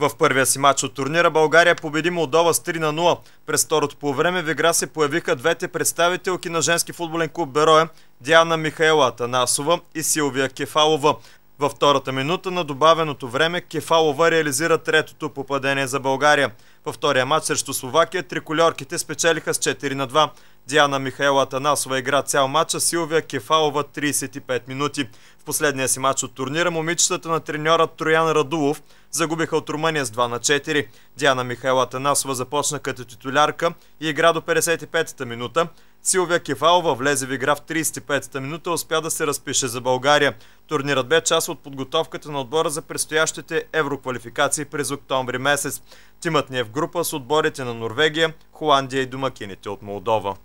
В първия си матч от турнира България победи Молдова с 3 на 0. През второто по време в игра се появиха двете представителки на женски футболен клуб Бероя Диана Михаела Атанасова и Силвия Кефалова. Във втората минута на добавеното време Кефалова реализира третото попадение за България. Във втория матч срещу Словакия трикольорките спечелиха с 4 на 2. Диана Михайла Атанасова игра цял матча, Силвия Кефалова 35 минути. В последния си матч от турнира момичетата на треньора Троян Радулов – загубиха от Румъния с 2 на 4. Диана Михайла Танасова започна като титулярка и игра до 55-та минута. Силвия Кефалова влезе в игра в 35-та минута и успя да се разпише за България. Турнирът бе част от подготовката на отбора за предстоящите евроквалификации през октомври месец. Тимът ни е в група с отборите на Норвегия, Холандия и домакините от Молдова.